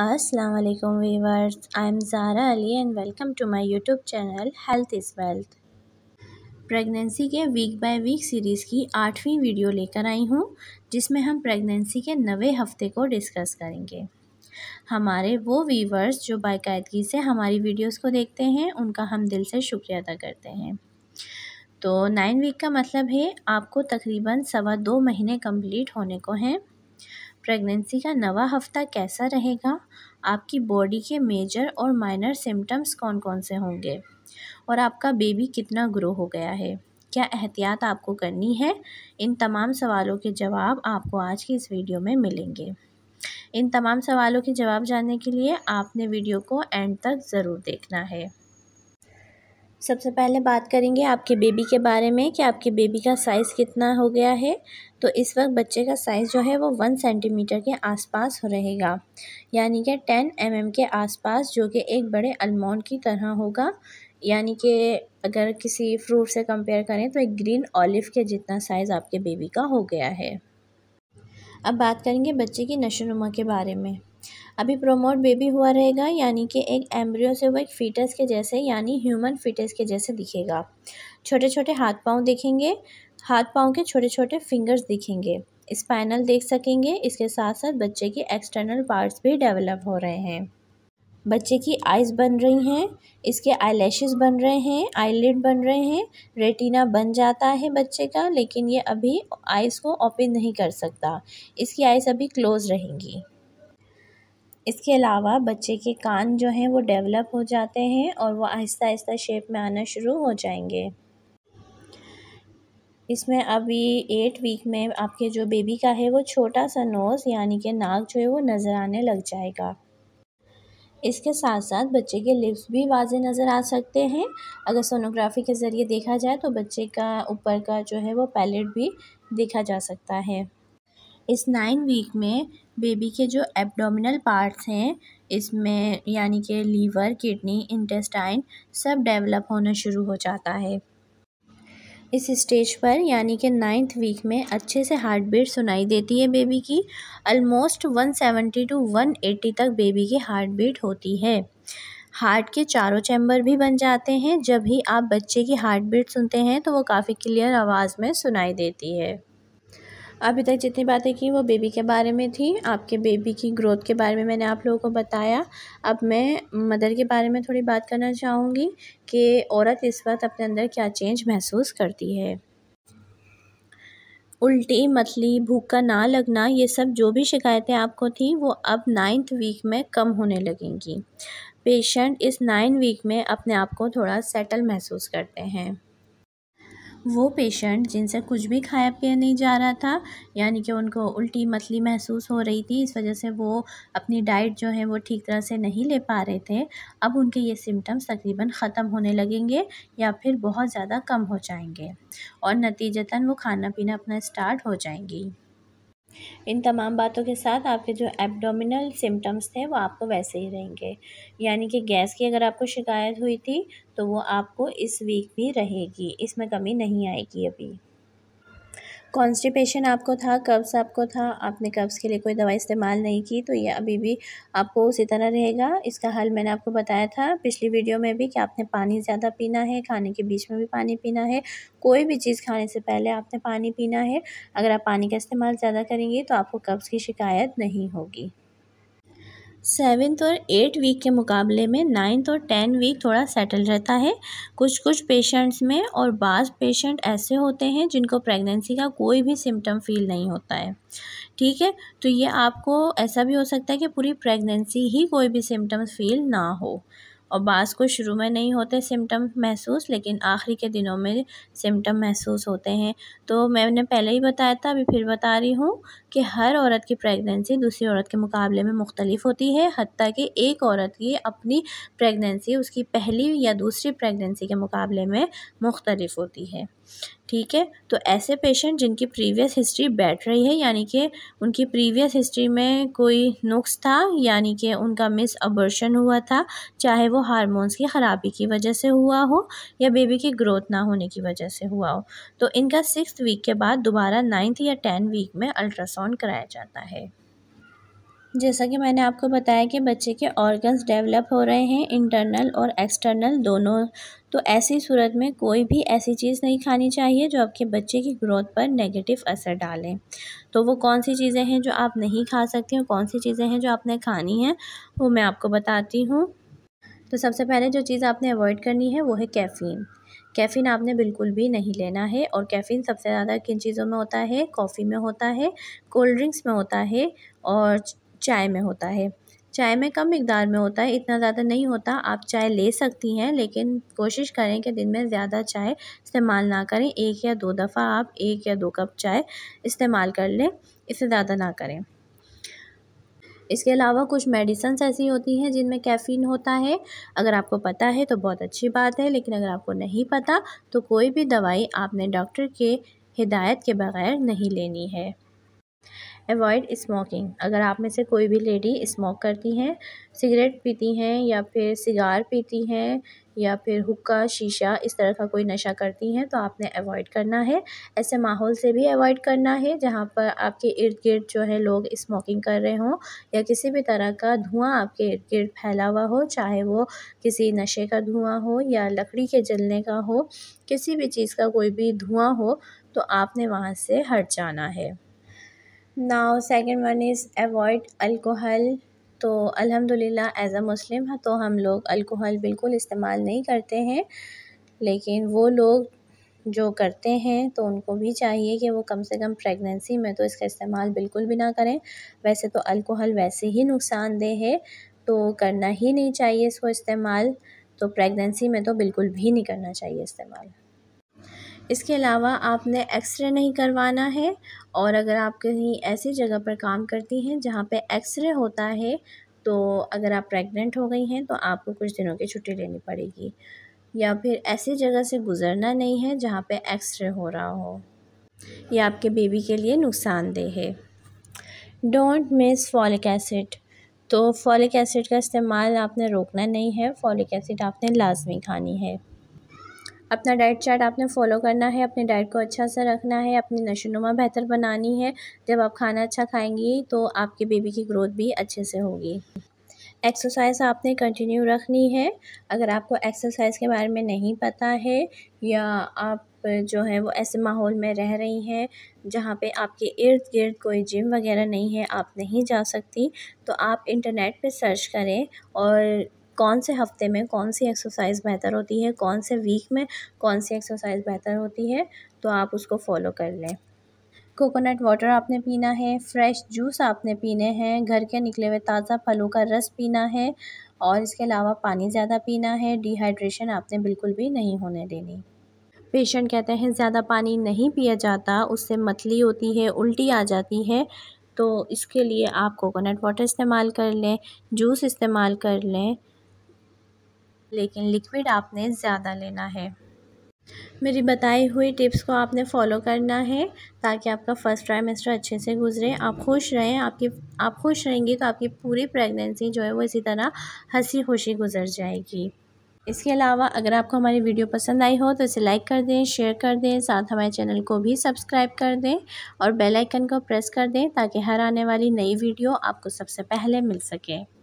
अस्सलाम वालेकुम viewers I am Zara Ali and welcome to my YouTube channel health is wealth pregnancy के week by week series की आठवीं video लेकर आई हूँ जिसमें हम प्रेगनेंसी के नवे हफ्ते को डिस्कस करेंगे हमारे वो वीवर्स जो बाकायदगी से हमारी वीडियोस को देखते हैं उनका हम दिल से शुक्रिया अदा करते हैं तो नाइन वीक का मतलब है आपको तकरीबन सवा दो महीने कम्प्लीट होने को हैं प्रेगनेंसी का नवा हफ्ता कैसा रहेगा आपकी बॉडी के मेजर और माइनर सिम्टम्स कौन कौन से होंगे और आपका बेबी कितना ग्रो हो गया है क्या एहतियात आपको करनी है इन तमाम सवालों के जवाब आपको आज की इस वीडियो में मिलेंगे इन तमाम सवालों के जवाब जानने के लिए आपने वीडियो को एंड तक ज़रूर देखना है सबसे पहले बात करेंगे आपके बेबी के बारे में कि आपके बेबी का साइज़ कितना हो गया है तो इस वक्त बच्चे का साइज़ जो है वो वन सेंटीमीटर के आसपास हो रहेगा यानी कि टेन एम mm के आसपास जो कि एक बड़े अलमोंड की तरह होगा यानी कि अगर किसी फ्रूट से कंपेयर करें तो एक ग्रीन ऑलिव के जितना साइज़ आपके बेबी का हो गया है अब बात करेंगे बच्चे की नशोनुमा के बारे में अभी प्रोमोट बेबी हुआ रहेगा यानी कि एक एम्ब्रियो से वो एक फीटस के जैसे यानी ह्यूमन फीटस के जैसे दिखेगा छोटे छोटे हाथ पाँव दिखेंगे हाथ पाँव के छोटे छोटे फिंगर्स दिखेंगे स्पाइनल देख सकेंगे इसके साथ साथ बच्चे के एक्सटर्नल पार्ट्स भी डेवलप हो रहे हैं बच्चे की आइज बन रही हैं इसके आई बन रहे हैं आईलिड बन रहे हैं रेटिना बन जाता है बच्चे का लेकिन ये अभी आइज़ को ओपन नहीं कर सकता इसकी आइज़ अभी क्लोज़ रहेंगी इसके अलावा बच्चे के कान जो हैं वो डेवलप हो जाते हैं और वो आहिस्ता आहिस्ता शेप में आना शुरू हो जाएंगे इसमें अभी एट वीक में आपके जो बेबी का है वो छोटा सा नोज़ यानी कि नाक जो है वो नज़र आने लग जाएगा इसके साथ साथ बच्चे के लिप्स भी वाजे नज़र आ सकते हैं अगर सोनोग्राफी के ज़रिए देखा जाए तो बच्चे का ऊपर का जो है वो पैलेट भी देखा जा सकता है इस नाइन वीक में बेबी के जो एब्डोमिनल पार्ट्स हैं इसमें यानी कि लीवर किडनी इंटेस्टाइन सब डेवलप होना शुरू हो जाता है इस स्टेज पर यानी कि नाइन्थ वीक में अच्छे से हार्ट बीट सुनाई देती है बेबी की अलमोस्ट 170 टू 180 तक बेबी की हार्ट बीट होती है हार्ट के चारों चैम्बर भी बन जाते हैं जब ही आप बच्चे की हार्ट बीट सुनते हैं तो वो काफ़ी क्लियर आवाज़ में सुनाई देती है अभी तक जितनी बातें की वो बेबी के बारे में थी आपके बेबी की ग्रोथ के बारे में मैंने आप लोगों को बताया अब मैं मदर के बारे में थोड़ी बात करना चाहूँगी कि औरत इस वक्त अपने अंदर क्या चेंज महसूस करती है उल्टी मतली भूखा ना लगना ये सब जो भी शिकायतें आपको थी वो अब नाइन्थ वीक में कम होने लगेंगी पेशेंट इस नाइन वीक में अपने आप को थोड़ा सेटल महसूस करते हैं वो पेशेंट जिनसे कुछ भी खाया पिया नहीं जा रहा था यानी कि उनको उल्टी मतली महसूस हो रही थी इस वजह से वो अपनी डाइट जो है वो ठीक तरह से नहीं ले पा रहे थे अब उनके ये सिम्टम्स तकरीबन ख़त्म होने लगेंगे या फिर बहुत ज़्यादा कम हो जाएंगे और नतीजतन वो खाना पीना अपना स्टार्ट हो जाएंगी इन तमाम बातों के साथ आपके जो एब्डोमिनल सिम्टम्स थे वो आपको वैसे ही रहेंगे यानी कि गैस की अगर आपको शिकायत हुई थी तो वो आपको इस वीक भी रहेगी इसमें कमी नहीं आएगी अभी कॉन्स्टिपेशन आपको था कब्ज़ आपको था आपने कब्ज़ के लिए कोई दवाई इस्तेमाल नहीं की तो ये अभी भी आपको उसी तरह रहेगा इसका हल मैंने आपको बताया था पिछली वीडियो में भी कि आपने पानी ज़्यादा पीना है खाने के बीच में भी पानी पीना है कोई भी चीज़ खाने से पहले आपने पानी पीना है अगर आप पानी का इस्तेमाल ज़्यादा करेंगे तो आपको कब्ज़ की शिकायत नहीं होगी सेवन्थ और एट वीक के मुकाबले में नाइन्थ और टेन वीक थोड़ा सेटल रहता है कुछ कुछ पेशेंट्स में और बाज पेशेंट ऐसे होते हैं जिनको प्रेगनेंसी का कोई भी सिम्टम फील नहीं होता है ठीक है तो ये आपको ऐसा भी हो सकता है कि पूरी प्रेगनेंसी ही कोई भी सिम्टम्स फील ना हो और बास को शुरू में नहीं होते सिम्टम महसूस लेकिन आखिरी के दिनों में सिम्टम महसूस होते हैं तो मैंने पहले ही बताया था अभी फिर बता रही हूँ कि हर औरत की प्रेगनेंसी दूसरी औरत के मुकाबले में मुख्तलिफ होती है हती कि एक औरत की अपनी प्रेगनेंसी उसकी पहली या दूसरी प्रेगनेंसी के मुकाबले में मुख्तलिफ होती है ठीक है तो ऐसे पेशेंट जिनकी प्रीवियस हिस्ट्री बैठ रही है यानी कि उनकी प्रीवियस हिस्ट्री में कोई नुक्स था यानी कि उनका मिस अबर्शन हुआ था चाहे वो हार्मोन्स की ख़राबी की वजह से हुआ हो या बेबी की ग्रोथ ना होने की वजह से हुआ हो तो इनका सिक्स वीक के बाद दोबारा नाइन्थ या टेन वीक में अल्ट्रासाउंड कराया जाता है जैसा कि मैंने आपको बताया कि बच्चे के ऑर्गन्स डेवलप हो रहे हैं इंटरनल और एक्सटर्नल दोनों तो ऐसी सूरत में कोई भी ऐसी चीज़ नहीं खानी चाहिए जो आपके बच्चे की ग्रोथ पर नेगेटिव असर डालें तो वो कौन सी चीज़ें हैं जो आप नहीं खा सकते हैं कौन सी चीज़ें हैं जो आपने खानी हैं वो मैं आपको बताती हूँ तो सबसे पहले जो चीज़ आपने अवॉइड करनी है वो है कैफ़ीन कैफ़ीन आपने बिल्कुल भी नहीं लेना है और कैफ़ीन सबसे ज़्यादा किन चीज़ों में होता है कॉफ़ी में होता है कोल्ड ड्रिंक्स में होता है और चाय में होता है चाय में कम मकदार में होता है इतना ज़्यादा नहीं होता आप चाय ले सकती हैं लेकिन कोशिश करें कि दिन में ज़्यादा चाय इस्तेमाल ना करें एक या दो दफ़ा आप एक या दो कप चाय इस्तेमाल कर लें इससे ज़्यादा ना करें इसके अलावा कुछ मेडिसन्स ऐसी होती हैं जिनमें कैफ़ीन होता है अगर आपको पता है तो बहुत अच्छी बात है लेकिन अगर आपको नहीं पता तो कोई भी दवाई आपने डॉक्टर के हिदायत के बग़ैर नहीं लेनी है अवॉइड स्मोकिंग अगर आप में से कोई भी लेडी स्मोक करती हैं सिगरेट पीती हैं या फिर सिगार पीती हैं या फिर हुक्का शीशा इस तरह का कोई नशा करती हैं तो आपने अवॉइड करना है ऐसे माहौल से भी अवॉइड करना है जहाँ पर आपके इर्द गिर्द जो है लोग स्मोकिंग कर रहे हों या किसी भी तरह का धुआं आपके इर्द गिर्द फैला हुआ हो चाहे वो किसी नशे का धुआं हो या लकड़ी के जलने का हो किसी भी चीज़ का कोई भी धुआँ हो तो आपने वहाँ से हट जाना है now second one is avoid alcohol तो अल्हम्दुलिल्लाह एज़ अ मुस्लिम तो हम लोग अल्कोहल बिल्कुल इस्तेमाल नहीं करते हैं लेकिन वो लोग जो करते हैं तो उनको भी चाहिए कि वो कम से कम प्रेगनेंसी में तो इसका इस्तेमाल बिल्कुल भी ना करें वैसे तो अल्कोहल वैसे ही नुकसानदेह है तो करना ही नहीं चाहिए इसको इस्तेमाल तो प्रेगनेंसी में तो बिल्कुल भी नहीं करना चाहिए इस्तेमाल इसके अलावा आपने एक्सरे नहीं करवाना है और अगर आप कहीं ऐसी जगह पर काम करती हैं जहाँ पे एक्सरे होता है तो अगर आप प्रेग्नेंट हो गई हैं तो आपको कुछ दिनों की छुट्टी लेनी पड़ेगी या फिर ऐसी जगह से गुज़रना नहीं है जहाँ पे एक्सरे हो रहा हो या आपके बेबी के लिए नुकसानदेह है डोंट मिस फॉलिक एसिड तो फॉलिक एसिड का इस्तेमाल आपने रोकना नहीं है फॉलिक एसिड आपने लाजमी खानी है अपना डाइट चार्ट आपने फॉलो करना है अपने डाइट को अच्छा सा रखना है अपनी नशोनुमा बेहतर बनानी है जब आप खाना अच्छा खाएंगी तो आपके बेबी की ग्रोथ भी अच्छे से होगी एक्सरसाइज आपने कंटिन्यू रखनी है अगर आपको एक्सरसाइज के बारे में नहीं पता है या आप जो है वो ऐसे माहौल में रह रही हैं जहाँ पे आपके इर्द गिर्द कोई जिम वगैरह नहीं है आप नहीं जा सकती तो आप इंटरनेट पे सर्च करें और कौन से हफ़्ते में कौन सी एक्सरसाइज़ बेहतर होती है कौन से वीक में कौन सी एक्सरसाइज़ बेहतर होती है तो आप उसको फॉलो कर लें कोकोनट वाटर आपने पीना है फ्रेश जूस आपने पीने हैं घर के निकले हुए ताज़ा फलों का रस पीना है और इसके अलावा पानी ज़्यादा पीना है डिहाइड्रेशन आपने बिल्कुल भी नहीं होने देनी पेशेंट कहते हैं ज़्यादा पानी नहीं पिया जाता उससे मतली होती है उल्टी आ जाती है तो इसके लिए आप कोकोनट वाटर इस्तेमाल कर लें जूस इस्तेमाल कर लें लेकिन लिक्विड आपने ज़्यादा लेना है मेरी बताई हुई टिप्स को आपने फॉलो करना है ताकि आपका फ़र्स्ट ट्राइमेस्टर अच्छे से गुजरे आप खुश रहें आपकी आप खुश रहेंगी तो आपकी पूरी प्रेगनेंसी जो है वो इसी तरह हंसी खुशी गुजर जाएगी इसके अलावा अगर आपको हमारी वीडियो पसंद आई हो तो इसे लाइक कर दें शेयर कर दें साथ हमारे चैनल को भी सब्सक्राइब कर दें और बेलाइकन को प्रेस कर दें ताकि हर आने वाली नई वीडियो आपको सबसे पहले मिल सके